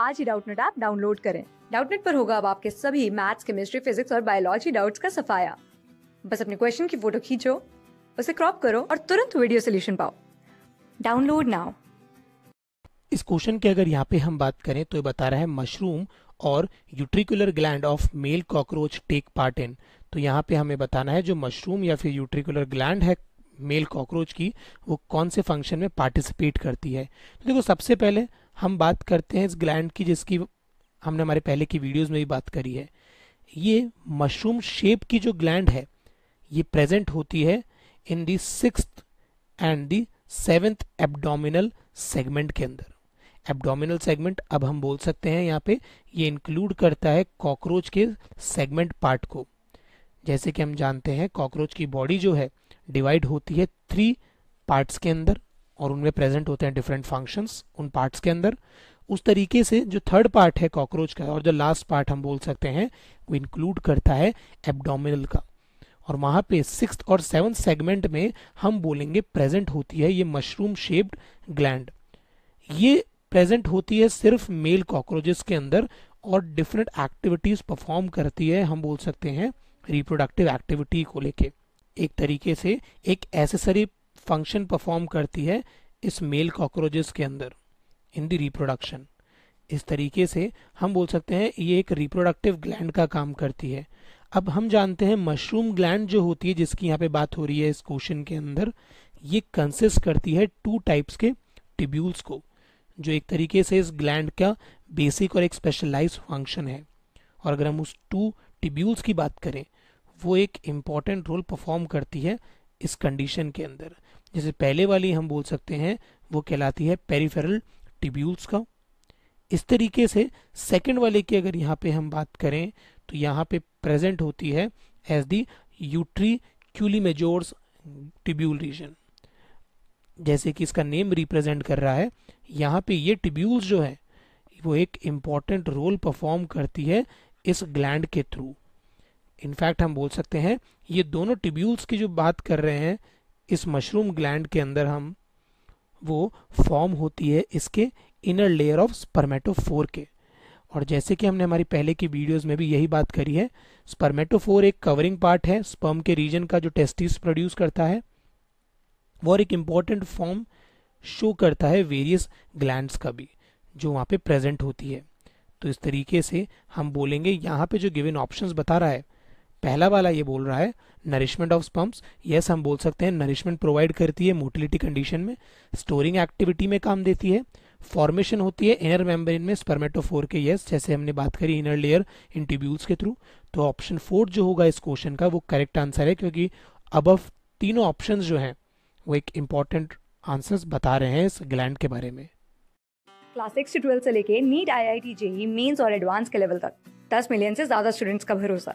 आज ही Doubtnut app download करें डाउटनेट पर होगा अब आपके सभी मैथ्स केमिस्ट्री फिजिक्स और बायोलॉजी डाउट्स का सफाया बस अपने क्वेश्चन की फोटो खींचो उसे क्रॉप करो और तुरंत वीडियो सोल्यूशन पाओ डाउनलोड नाउ इस क्वेश्चन की अगर यहाँ पे हम बात करें तो ये बता रहा है मशरूम और utricular gland of male cockroach take part in तो यहाँ पे हमें बताना है जो मशरूम या फिर यूट्रिकुलर ग्लैंड है मेल कॉकरोच की वो कौन से फंक्शन में पार्टिसिपेट करती है तो देखो सबसे पहले हम बात करते हैं इस ग्लैंड की जिसकी हमने हमारे पहले की वीडियोस में भी बात करी है ये मशरूम शेप की जो ग्लैंड है ये प्रेजेंट होती है in the six and the seventh abdominal segment के अंदर एब्डोमिनल सेगमेंट अब हम बोल सकते हैं यहाँ पे ये इंक्लूड करता है कॉकरोच के सेगमेंट पार्ट को जैसे कि हम जानते हैं कॉकरोच की बॉडी जो है डिवाइड होती है थ्री पार्ट्स के अंदर और उनमें प्रेजेंट होते हैं डिफरेंट फंक्शंस उन पार्ट्स के अंदर उस तरीके से जो थर्ड पार्ट है कॉकरोच का और जो लास्ट पार्ट हम बोल सकते हैं वो इंक्लूड करता है एबडोमिनल का और वहां पे सिक्स और सेवन सेगमेंट में हम बोलेंगे प्रेजेंट होती है ये मशरूम शेप्ड ग्लैंड ये प्रेजेंट होती है सिर्फ मेल कॉकरोचेस के अंदर और डिफरेंट एक्टिविटीज परफॉर्म करती है हम बोल सकते हैं रिप्रोडक्टिव एक्टिविटी को लेके एक तरीके से एक एसेसरी फंक्शन परफॉर्म करती है इस मेल कॉकरोचेस के अंदर इन द रिप्रोडक्शन इस तरीके से हम बोल सकते हैं ये एक रिप्रोडक्टिव ग्लैंड का काम करती है अब हम जानते हैं मशरूम ग्लैंड जो होती है जिसकी यहाँ पे बात हो रही है इस क्वेश्चन के अंदर ये कंसिस्ट करती है टू टाइप्स के टिब्यूल्स को जो एक तरीके से इस ग्लैंड का बेसिक और एक स्पेशलाइज फंक्शन है और अगर हम उस टू टिब्यूल्स की बात करें वो एक इम्पॉर्टेंट रोल परफॉर्म करती है इस कंडीशन के अंदर जैसे पहले वाली हम बोल सकते हैं वो कहलाती है पेरीफेरल टिब्यूल्स का इस तरीके से सेकंड वाले की अगर यहाँ पे हम बात करें तो यहाँ पे प्रेजेंट होती है as the utri majors tubule region जैसे कि इसका नेम रिप्रेजेंट कर रहा है यहाँ पे ये टिब्यूल्स जो है वो एक इम्पॉर्टेंट रोल परफॉर्म करती है इस ग्लैंड के थ्रू इनफैक्ट हम बोल सकते हैं ये दोनों टिब्यूल्स की जो बात कर रहे हैं इस मशरूम ग्लैंड के अंदर हम वो फॉर्म होती है इसके इनर लेयर ऑफ स्पर्मेटोफोर के और जैसे कि हमने हमारी पहले की वीडियोस में भी यही बात करी है स्पर्मेटोफोर एक कवरिंग पार्ट है स्पर्म के रीजन का जो टेस्टिस प्रोड्यूस करता है वो और एक इम्पॉर्टेंट फॉर्म शो करता है वेरियस ग्लैंड्स का भी जो वहाँ पे प्रेजेंट होती है तो इस तरीके से हम बोलेंगे यहाँ पे जो गिवन ऑप्शंस बता रहा है पहला वाला ये बोल रहा है नरिशमेंट ऑफ स्पम्प्स यस हम बोल सकते हैं नरिशमेंट प्रोवाइड करती है मोटिलिटी कंडीशन में स्टोरिंग एक्टिविटी में काम देती है फॉर्मेशन होती है इनर मेम्ब्रेन में स्पर्मेटोफोर के यस जैसे हमने बात करी इनर लेयर इन ट्यूब्यूल्स के थ्रू तो ऑप्शन फोर जो होगा इस क्वेश्चन का वो करेक्ट आंसर है क्योंकि अब तीनों ऑप्शन जो हैं वो एक इम्पॉर्टेंट आंसर्स बता रहे हैं इस ग्लैंड के बारे में क्लास सिक्स ट्वेल्थ से लेके NEET I I T JEE Mains और एडवांस के लेवल तक दस मिलियन से ज्यादा स्टूडेंट्स का भरोसा